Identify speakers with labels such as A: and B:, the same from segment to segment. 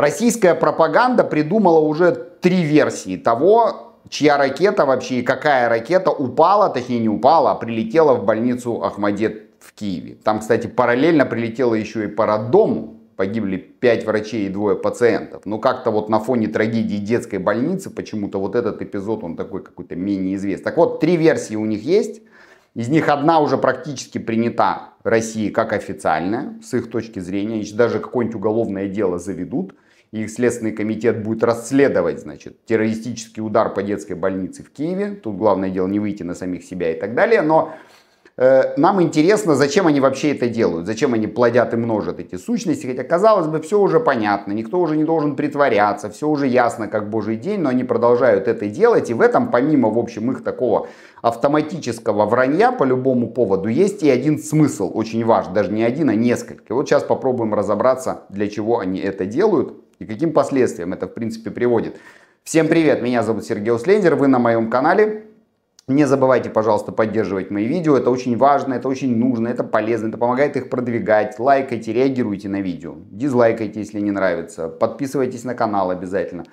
A: Российская пропаганда придумала уже три версии того, чья ракета вообще и какая ракета упала, точнее не упала, а прилетела в больницу Ахмадет в Киеве. Там, кстати, параллельно прилетела еще и парадому, погибли пять врачей и двое пациентов. Но как-то вот на фоне трагедии детской больницы почему-то вот этот эпизод, он такой какой-то менее известный. Так вот, три версии у них есть. Из них одна уже практически принята России как официальная, с их точки зрения. Еще даже какое-нибудь уголовное дело заведут их Следственный комитет будет расследовать, значит, террористический удар по детской больнице в Киеве. Тут главное дело не выйти на самих себя и так далее. Но э, нам интересно, зачем они вообще это делают, зачем они плодят и множат эти сущности. Хотя, казалось бы, все уже понятно, никто уже не должен притворяться, все уже ясно, как божий день, но они продолжают это делать. И в этом, помимо, в общем, их такого автоматического вранья по любому поводу, есть и один смысл, очень важный, даже не один, а несколько. Вот сейчас попробуем разобраться, для чего они это делают и каким последствиям это в принципе приводит. Всем привет, меня зовут Сергей Услендер, вы на моем канале. Не забывайте, пожалуйста, поддерживать мои видео, это очень важно, это очень нужно, это полезно, это помогает их продвигать. Лайкайте, реагируйте на видео, дизлайкайте, если не нравится, подписывайтесь на канал обязательно.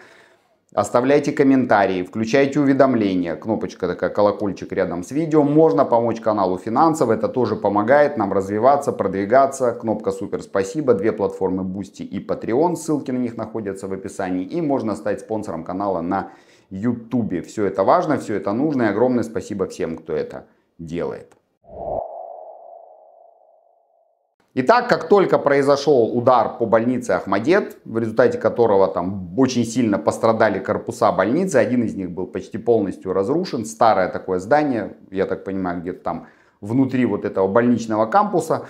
A: Оставляйте комментарии, включайте уведомления, кнопочка такая, колокольчик рядом с видео. Можно помочь каналу финансов, это тоже помогает нам развиваться, продвигаться. Кнопка супер спасибо, две платформы Boosty и Patreon, ссылки на них находятся в описании. И можно стать спонсором канала на YouTube. Все это важно, все это нужно и огромное спасибо всем, кто это делает. Итак, как только произошел удар по больнице Ахмадет, в результате которого там очень сильно пострадали корпуса больницы, один из них был почти полностью разрушен, старое такое здание, я так понимаю, где-то там внутри вот этого больничного кампуса,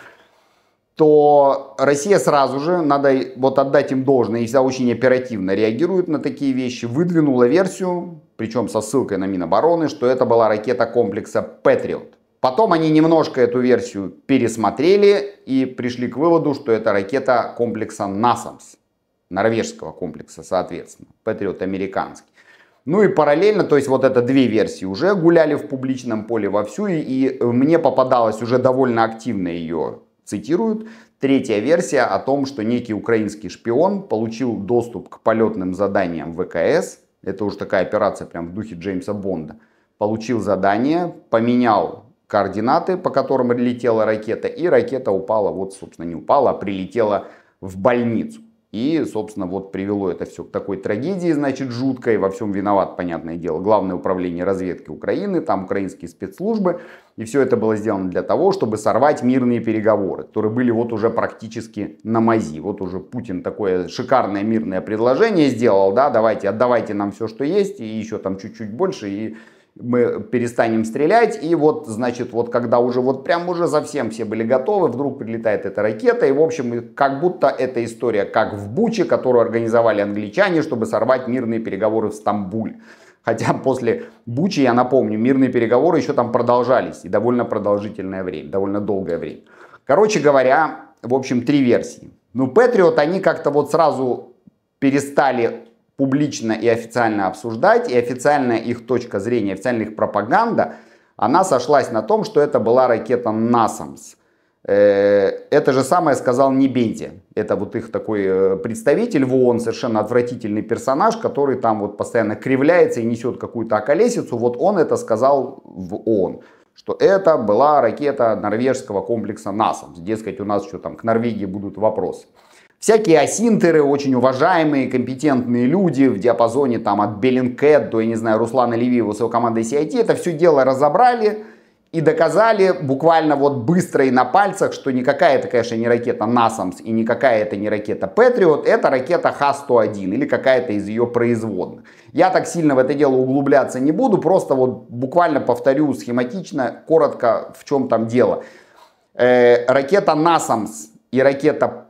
A: то Россия сразу же, надо вот отдать им должное, и всегда очень оперативно реагирует на такие вещи, выдвинула версию, причем со ссылкой на Минобороны, что это была ракета комплекса «Патриот». Потом они немножко эту версию пересмотрели и пришли к выводу, что это ракета комплекса «Насамс», норвежского комплекса, соответственно, «Патриот» американский. Ну и параллельно, то есть вот это две версии уже гуляли в публичном поле вовсю, и, и мне попадалось уже довольно активно ее цитируют. Третья версия о том, что некий украинский шпион получил доступ к полетным заданиям ВКС, это уже такая операция прям в духе Джеймса Бонда, получил задание, поменял координаты, по которым летела ракета, и ракета упала, вот, собственно, не упала, а прилетела в больницу. И, собственно, вот привело это все к такой трагедии, значит, жуткой. Во всем виноват, понятное дело, Главное управление разведки Украины, там украинские спецслужбы. И все это было сделано для того, чтобы сорвать мирные переговоры, которые были вот уже практически на мази. Вот уже Путин такое шикарное мирное предложение сделал, да, давайте, отдавайте нам все, что есть, и еще там чуть-чуть больше, и мы перестанем стрелять, и вот, значит, вот когда уже вот прям уже совсем все были готовы, вдруг прилетает эта ракета, и, в общем, как будто эта история как в Буче, которую организовали англичане, чтобы сорвать мирные переговоры в Стамбуле. Хотя после Бучи, я напомню, мирные переговоры еще там продолжались, и довольно продолжительное время, довольно долгое время. Короче говоря, в общем, три версии. Ну, Патриот, они как-то вот сразу перестали публично и официально обсуждать, и официальная их точка зрения, официальная их пропаганда, она сошлась на том, что это была ракета «Насамс». Э, это же самое сказал Небенти. Это вот их такой э, представитель в ООН, совершенно отвратительный персонаж, который там вот постоянно кривляется и несет какую-то околесицу. Вот он это сказал в ООН что это была ракета норвежского комплекса НАСАМС. Дескать, у нас еще там к Норвегии будут вопросы. Всякие асинтеры, очень уважаемые, компетентные люди в диапазоне там от Беллингкэт до, я не знаю, Руслана Левиева с его командой CIT, это все дело разобрали и доказали буквально вот быстро и на пальцах, что никакая это, конечно, не ракета NASAMS и никакая это не ракета Patriot, это ракета Х-101 или какая-то из ее производных. Я так сильно в это дело углубляться не буду, просто вот буквально повторю схематично, коротко, в чем там дело. Э, ракета NASAMS и ракета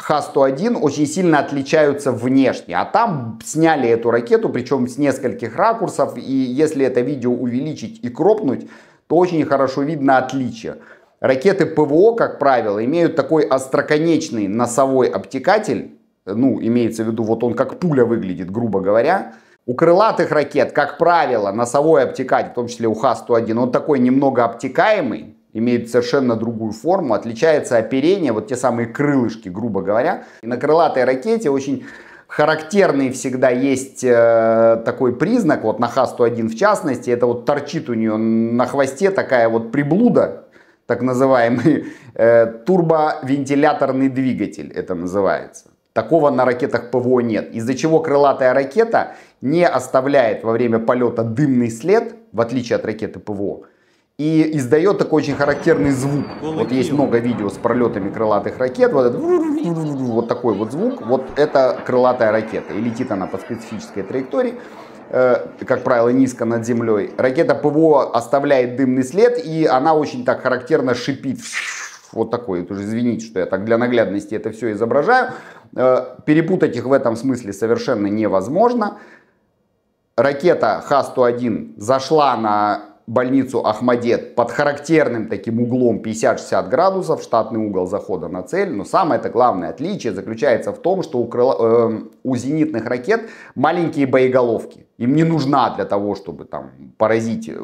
A: Х-101 очень сильно отличаются внешне, а там сняли эту ракету, причем с нескольких ракурсов, и если это видео увеличить и кропнуть, то очень хорошо видно отличие. Ракеты ПВО, как правило, имеют такой остроконечный носовой обтекатель, ну, имеется в виду, вот он как пуля выглядит, грубо говоря. У крылатых ракет, как правило, носовой обтекатель, в том числе у Х-101, он такой немного обтекаемый, имеет совершенно другую форму, отличается оперение, вот те самые крылышки, грубо говоря. И на крылатой ракете очень характерный всегда есть э, такой признак, вот на Х-101 в частности, это вот торчит у нее на хвосте такая вот приблуда, так называемый э, турбовентиляторный двигатель, это называется. Такого на ракетах ПВО нет, из-за чего крылатая ракета не оставляет во время полета дымный след, в отличие от ракеты ПВО и издает такой очень характерный звук. вот есть много видео с пролетами крылатых ракет. Вот, этот, вот такой вот звук. Вот это крылатая ракета. И летит она по специфической траектории. Э, как правило, низко над землей. Ракета ПВО оставляет дымный след, и она очень так характерно шипит. Вот такой. Это уже извините, что я так для наглядности это все изображаю. Э, перепутать их в этом смысле совершенно невозможно ракета Х-101 зашла на больницу Ахмадет под характерным таким углом 50-60 градусов, штатный угол захода на цель. Но самое это главное отличие заключается в том, что у, крыла, э, у зенитных ракет маленькие боеголовки. Им не нужна для того, чтобы там поразить э,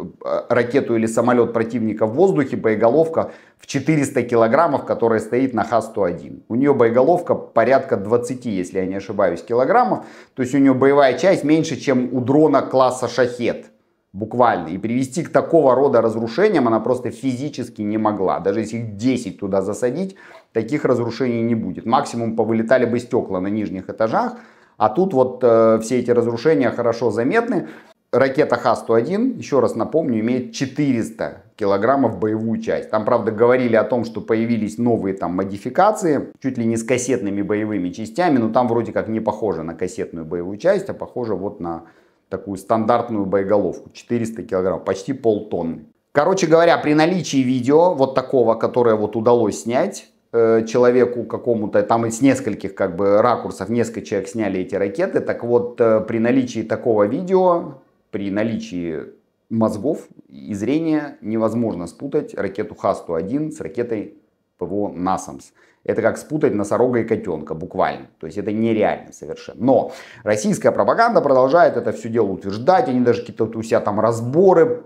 A: ракету или самолет противника в воздухе боеголовка в 400 килограммов, которая стоит на Х-101. У нее боеголовка порядка 20, если я не ошибаюсь, килограммов. То есть у нее боевая часть меньше, чем у дрона класса «Шахет» буквально. И привести к такого рода разрушениям она просто физически не могла. Даже если их 10 туда засадить, таких разрушений не будет. Максимум повылетали бы стекла на нижних этажах, а тут вот э, все эти разрушения хорошо заметны. Ракета Х-101, еще раз напомню, имеет 400 килограммов боевую часть. Там, правда, говорили о том, что появились новые там модификации, чуть ли не с кассетными боевыми частями, но там вроде как не похоже на кассетную боевую часть, а похоже вот на такую стандартную боеголовку, 400 килограмм, почти полтонны. Короче говоря, при наличии видео вот такого, которое вот удалось снять, э, человеку какому-то, там из нескольких как бы ракурсов, несколько человек сняли эти ракеты. Так вот, э, при наличии такого видео, при наличии мозгов и зрения невозможно спутать ракету Х-101 с ракетой ПВО «Насамс». Это как спутать носорога и котенка, буквально. То есть это нереально совершенно. Но российская пропаганда продолжает это все дело утверждать. Они даже какие-то у себя там разборы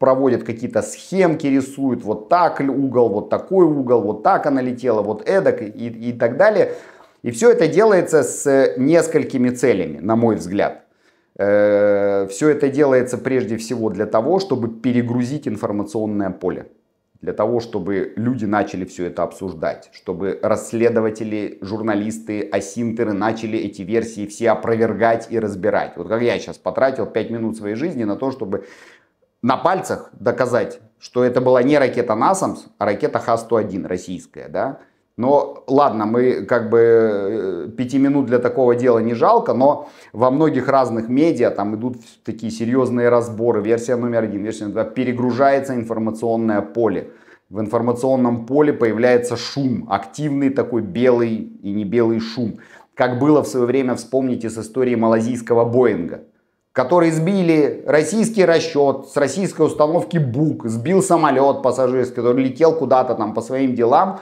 A: проводят, какие-то схемки рисуют. Вот так ли угол, вот такой угол, вот так она летела, вот эдак и, и так далее. И все это делается с несколькими целями, на мой взгляд. Э, все это делается прежде всего для того, чтобы перегрузить информационное поле для того, чтобы люди начали все это обсуждать, чтобы расследователи, журналисты, асинтеры начали эти версии все опровергать и разбирать. Вот как я сейчас потратил 5 минут своей жизни на то, чтобы на пальцах доказать, что это была не ракета «Насамс», а ракета Х-101 российская, да, но ладно, мы как бы э, пяти минут для такого дела не жалко, но во многих разных медиа там идут такие серьезные разборы. Версия номер один, версия номер два. Перегружается информационное поле. В информационном поле появляется шум, активный такой белый и не белый шум. Как было в свое время, вспомните, с истории малазийского Боинга который сбили российский расчет с российской установки БУК, сбил самолет пассажирский, который летел куда-то там по своим делам,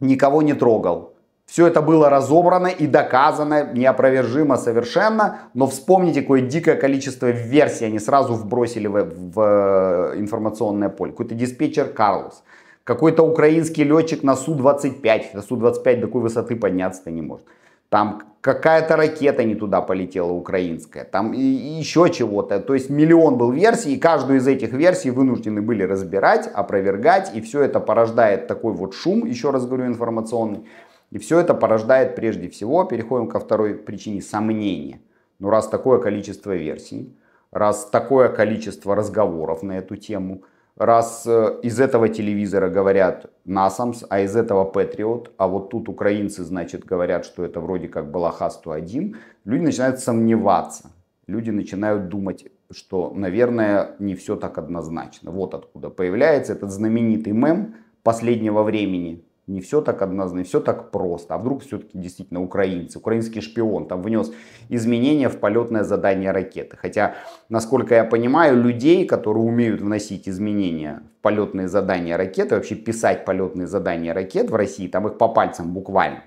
A: никого не трогал. Все это было разобрано и доказано неопровержимо совершенно, но вспомните, какое дикое количество версий они сразу вбросили в, в э, информационное поле. Какой-то диспетчер Карлос, какой-то украинский летчик на Су-25, на Су-25 до такой высоты подняться-то не может. Там какая-то ракета не туда полетела украинская, там еще чего-то. То есть миллион был версий, и каждую из этих версий вынуждены были разбирать, опровергать, и все это порождает такой вот шум, еще раз говорю, информационный. И все это порождает прежде всего, переходим ко второй причине, сомнения. Ну раз такое количество версий, раз такое количество разговоров на эту тему – раз э, из этого телевизора говорят Насамс, а из этого Патриот, а вот тут украинцы, значит, говорят, что это вроде как Балахас-101, люди начинают сомневаться. Люди начинают думать, что, наверное, не все так однозначно. Вот откуда появляется этот знаменитый мем последнего времени, не все так однозначно, не все так просто. А вдруг все-таки действительно украинцы, украинский шпион там внес изменения в полетное задание ракеты. Хотя, насколько я понимаю, людей, которые умеют вносить изменения в полетные задания ракеты, вообще писать полетные задания ракет в России, там их по пальцам буквально.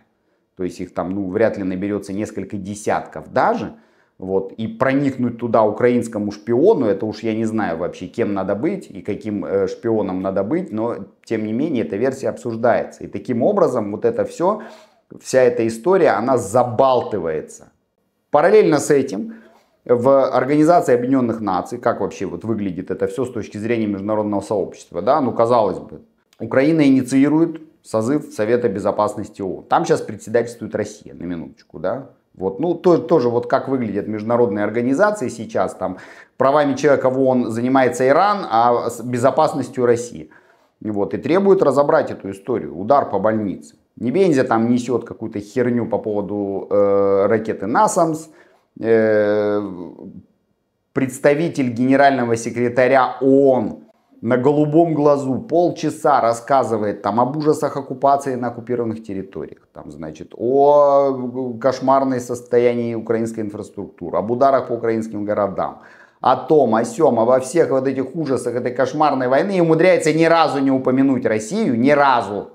A: То есть их там ну, вряд ли наберется несколько десятков даже. Вот. И проникнуть туда украинскому шпиону, это уж я не знаю вообще, кем надо быть и каким э, шпионом надо быть, но тем не менее эта версия обсуждается. И таким образом вот это все, вся эта история, она забалтывается. Параллельно с этим в Организации Объединенных Наций, как вообще вот выглядит это все с точки зрения международного сообщества, да, ну казалось бы, Украина инициирует созыв Совета Безопасности ООН. Там сейчас председательствует Россия, на минуточку, да, вот, ну, то, тоже вот как выглядят международные организации сейчас, там, правами человека в ООН занимается Иран, а безопасностью России. Вот, и требует разобрать эту историю, удар по больнице. Не Бензя там несет какую-то херню по поводу э, ракеты «Насамс», э, представитель генерального секретаря ООН на голубом глазу полчаса рассказывает там об ужасах оккупации на оккупированных территориях, там, значит, о э, кошмарной состоянии украинской инфраструктуры, об ударах по украинским городам, о том, о сём, обо всех вот этих ужасах этой кошмарной войны и умудряется ни разу не упомянуть Россию, ни разу.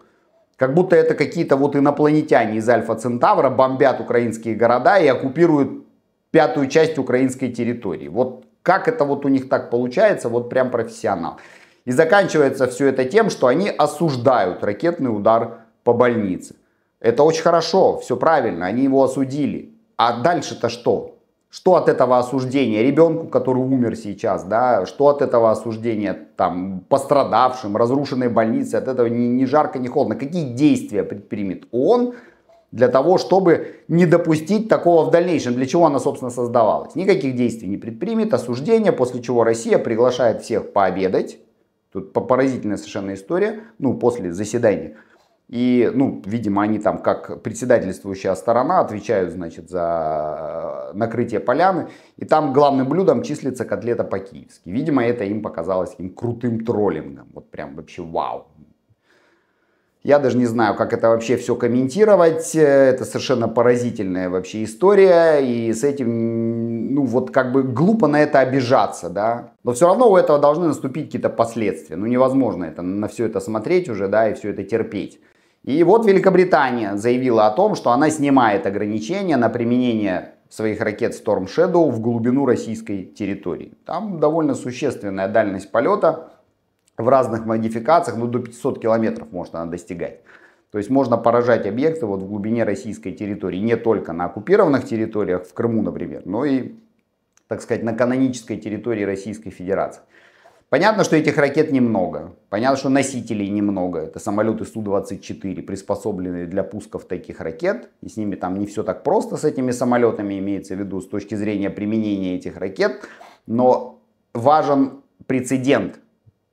A: Как будто это какие-то вот инопланетяне из Альфа-Центавра бомбят украинские города и оккупируют пятую часть украинской территории. Вот как это вот у них так получается, вот прям профессионал. И заканчивается все это тем, что они осуждают ракетный удар по больнице. Это очень хорошо, все правильно, они его осудили. А дальше-то что? Что от этого осуждения ребенку, который умер сейчас, да, что от этого осуждения там пострадавшим, разрушенной больнице, от этого ни, ни жарко, ни холодно, какие действия предпримет он для того, чтобы не допустить такого в дальнейшем, для чего она, собственно, создавалась. Никаких действий не предпримет, осуждение, после чего Россия приглашает всех пообедать. Тут поразительная совершенно история, ну, после заседания. И, ну, видимо, они там, как председательствующая сторона, отвечают, значит, за э, накрытие поляны. И там главным блюдом числится котлета по-киевски. Видимо, это им показалось им крутым троллингом. Вот прям вообще вау. Я даже не знаю, как это вообще все комментировать. Это совершенно поразительная вообще история. И с этим, ну вот как бы глупо на это обижаться, да. Но все равно у этого должны наступить какие-то последствия. Ну невозможно это, на все это смотреть уже, да, и все это терпеть. И вот Великобритания заявила о том, что она снимает ограничения на применение своих ракет Storm Shadow в глубину российской территории. Там довольно существенная дальность полета в разных модификациях, ну, до 500 километров можно она достигать. То есть можно поражать объекты вот в глубине российской территории, не только на оккупированных территориях, в Крыму, например, но и, так сказать, на канонической территории Российской Федерации. Понятно, что этих ракет немного, понятно, что носителей немного. Это самолеты Су-24, приспособленные для пусков таких ракет. И с ними там не все так просто, с этими самолетами имеется в виду с точки зрения применения этих ракет. Но важен прецедент,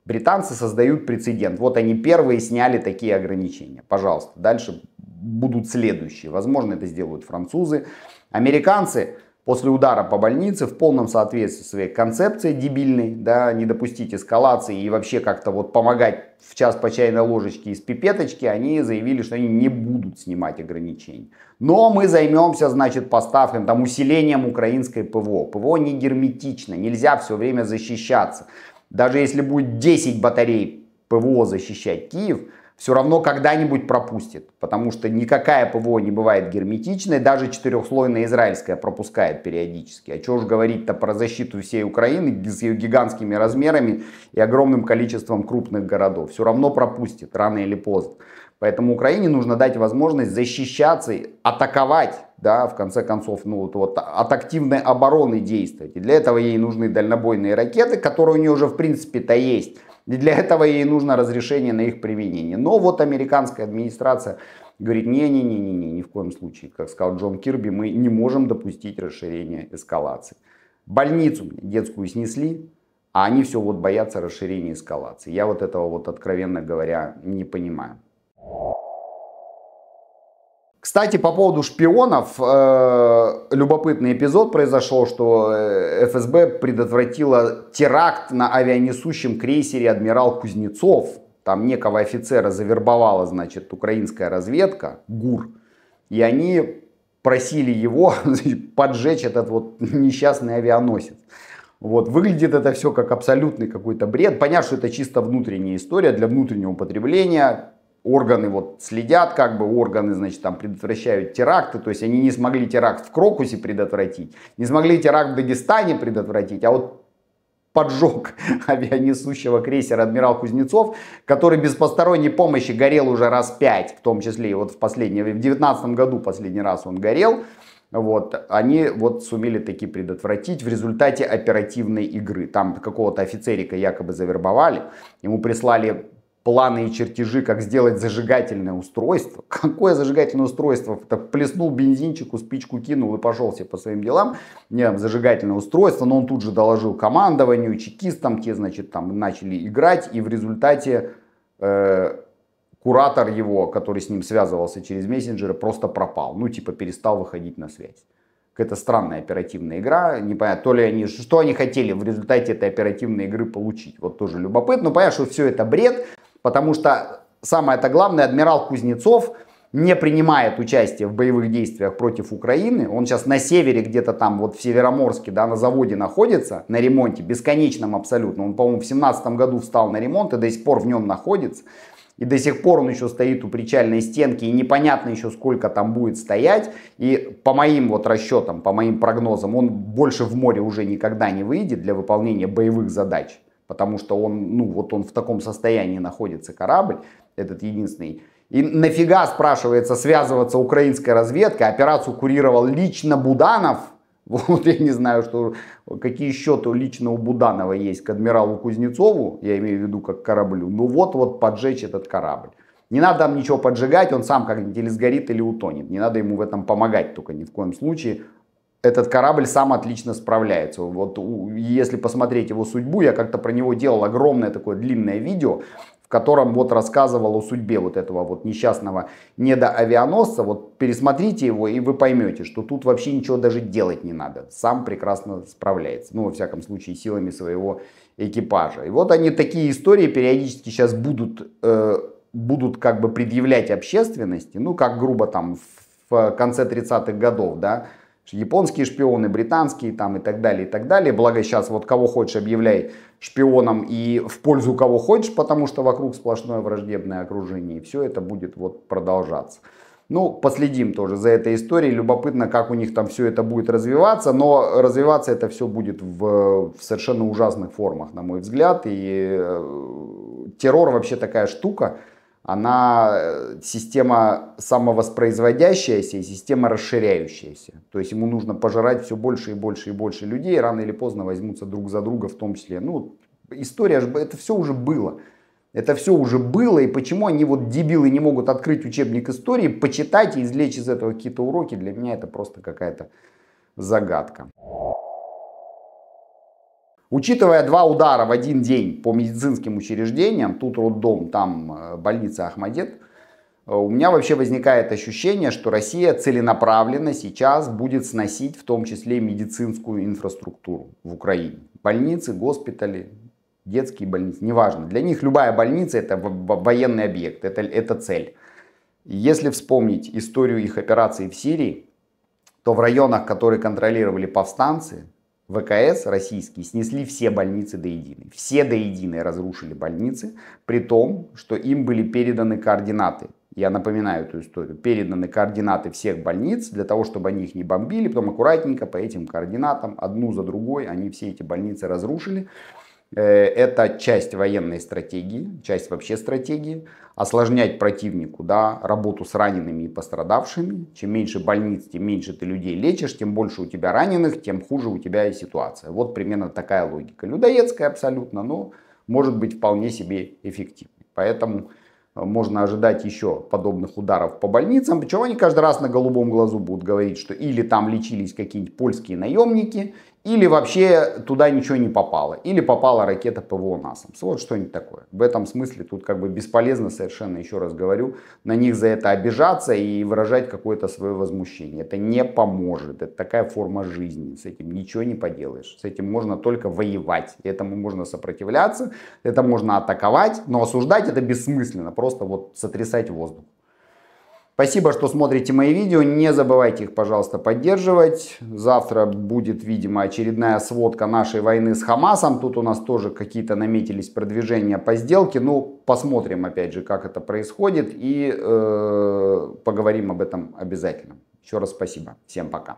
A: Британцы создают прецедент. Вот они первые сняли такие ограничения. Пожалуйста, дальше будут следующие. Возможно, это сделают французы. Американцы после удара по больнице в полном соответствии своей концепции дебильной, да, не допустить эскалации и вообще как-то вот помогать в час по чайной ложечке из пипеточки, они заявили, что они не будут снимать ограничений. Но мы займемся, значит, поставками, там, усилением украинской ПВО. ПВО не герметично, нельзя все время защищаться. Даже если будет 10 батарей ПВО защищать Киев, все равно когда-нибудь пропустит, потому что никакая ПВО не бывает герметичной, даже четырехслойная израильская пропускает периодически. А чего уж говорить-то про защиту всей Украины с ее гигантскими размерами и огромным количеством крупных городов. Все равно пропустит, рано или поздно. Поэтому Украине нужно дать возможность защищаться, атаковать, да, в конце концов, ну вот, вот от активной обороны действовать. И для этого ей нужны дальнобойные ракеты, которые у нее уже в принципе-то есть. И для этого ей нужно разрешение на их применение. Но вот американская администрация говорит, не-не-не-не, ни в коем случае, как сказал Джон Кирби, мы не можем допустить расширения эскалации. Больницу детскую снесли, а они все вот боятся расширения эскалации. Я вот этого вот, откровенно говоря, не понимаю. Кстати, по поводу шпионов, э, любопытный эпизод произошел, что э, ФСБ предотвратила теракт на авианесущем крейсере «Адмирал Кузнецов». Там некого офицера завербовала, значит, украинская разведка, ГУР. И они просили его поджечь этот вот несчастный авианосец. Вот, выглядит это все как абсолютный какой-то бред. Понятно, что это чисто внутренняя история для внутреннего употребления органы вот следят, как бы органы, значит, там предотвращают теракты, то есть они не смогли теракт в Крокусе предотвратить, не смогли теракт в Дагестане предотвратить, а вот поджог авианесущего крейсера «Адмирал Кузнецов», который без посторонней помощи горел уже раз пять, в том числе и вот в последнее, в девятнадцатом году последний раз он горел, вот, они вот сумели таки предотвратить в результате оперативной игры. Там какого-то офицерика якобы завербовали, ему прислали планы и чертежи, как сделать зажигательное устройство. Какое зажигательное устройство? Так плеснул бензинчику, спичку кинул и пошел все по своим делам. Не, зажигательное устройство, но он тут же доложил командованию, чекистам, те, значит, там начали играть, и в результате э, куратор его, который с ним связывался через мессенджеры, просто пропал. Ну, типа, перестал выходить на связь какая-то странная оперативная игра, Не понятно, то ли они, что они хотели в результате этой оперативной игры получить, вот тоже любопытно, Но ну, понятно, что все это бред, потому что самое это главное, адмирал Кузнецов не принимает участие в боевых действиях против Украины. Он сейчас на севере, где-то там, вот в Североморске, да, на заводе находится, на ремонте, бесконечном абсолютно. Он, по-моему, в семнадцатом году встал на ремонт и до сих пор в нем находится. И до сих пор он еще стоит у причальной стенки, и непонятно еще сколько там будет стоять. И по моим вот расчетам, по моим прогнозам, он больше в море уже никогда не выйдет для выполнения боевых задач потому что он, ну, вот он в таком состоянии находится корабль, этот единственный. И нафига, спрашивается, связываться украинской разведкой, операцию курировал лично Буданов, вот я не знаю, что, какие счеты лично у Буданова есть к адмиралу Кузнецову, я имею в виду как кораблю, ну вот-вот поджечь этот корабль. Не надо там ничего поджигать, он сам как-нибудь или сгорит, или утонет. Не надо ему в этом помогать только ни в коем случае этот корабль сам отлично справляется. Вот если посмотреть его судьбу, я как-то про него делал огромное такое длинное видео, в котором вот рассказывал о судьбе вот этого вот несчастного недоавианосца. Вот пересмотрите его, и вы поймете, что тут вообще ничего даже делать не надо. Сам прекрасно справляется. Ну, во всяком случае, силами своего экипажа. И вот они такие истории периодически сейчас будут, э, будут как бы предъявлять общественности. Ну, как грубо там в конце 30-х годов, да, японские шпионы, британские там и так далее, и так далее. Благо сейчас вот кого хочешь объявляй шпионом и в пользу кого хочешь, потому что вокруг сплошное враждебное окружение. И все это будет вот продолжаться. Ну, последим тоже за этой историей. Любопытно, как у них там все это будет развиваться. Но развиваться это все будет в, в совершенно ужасных формах, на мой взгляд. И э, террор вообще такая штука, она э, система самовоспроизводящаяся и система расширяющаяся. То есть ему нужно пожирать все больше и больше и больше людей, и рано или поздно возьмутся друг за друга в том числе. Ну, история, это все уже было. Это все уже было, и почему они вот дебилы не могут открыть учебник истории, почитать и извлечь из этого какие-то уроки, для меня это просто какая-то загадка. Учитывая два удара в один день по медицинским учреждениям, тут роддом, там э, больница Ахмадет, э, у меня вообще возникает ощущение, что Россия целенаправленно сейчас будет сносить в том числе медицинскую инфраструктуру в Украине. Больницы, госпитали, детские больницы, неважно. Для них любая больница это военный объект, это, это цель. Если вспомнить историю их операций в Сирии, то в районах, которые контролировали повстанцы, ВКС российские снесли все больницы до единой. Все до единой разрушили больницы, при том, что им были переданы координаты. Я напоминаю эту историю. Переданы координаты всех больниц для того, чтобы они их не бомбили. Потом аккуратненько по этим координатам, одну за другой, они все эти больницы разрушили. Э, это часть военной стратегии, часть вообще стратегии. Осложнять противнику да, работу с ранеными и пострадавшими. Чем меньше больниц, тем меньше ты людей лечишь, тем больше у тебя раненых, тем хуже у тебя и ситуация. Вот примерно такая логика. Людоедская абсолютно, но может быть вполне себе эффективной. Поэтому э, можно ожидать еще подобных ударов по больницам. Почему они каждый раз на голубом глазу будут говорить, что или там лечились какие-нибудь польские наемники, или вообще туда ничего не попало. Или попала ракета ПВО НАСАМС. Вот что-нибудь такое. В этом смысле тут как бы бесполезно совершенно, еще раз говорю, на них за это обижаться и выражать какое-то свое возмущение. Это не поможет. Это такая форма жизни. С этим ничего не поделаешь. С этим можно только воевать. Этому можно сопротивляться, это можно атаковать. Но осуждать это бессмысленно. Просто вот сотрясать воздух. Спасибо, что смотрите мои видео. Не забывайте их, пожалуйста, поддерживать. Завтра будет, видимо, очередная сводка нашей войны с Хамасом. Тут у нас тоже какие-то наметились продвижения по сделке. Ну, посмотрим, опять же, как это происходит. И э, поговорим об этом обязательно. Еще раз спасибо. Всем пока.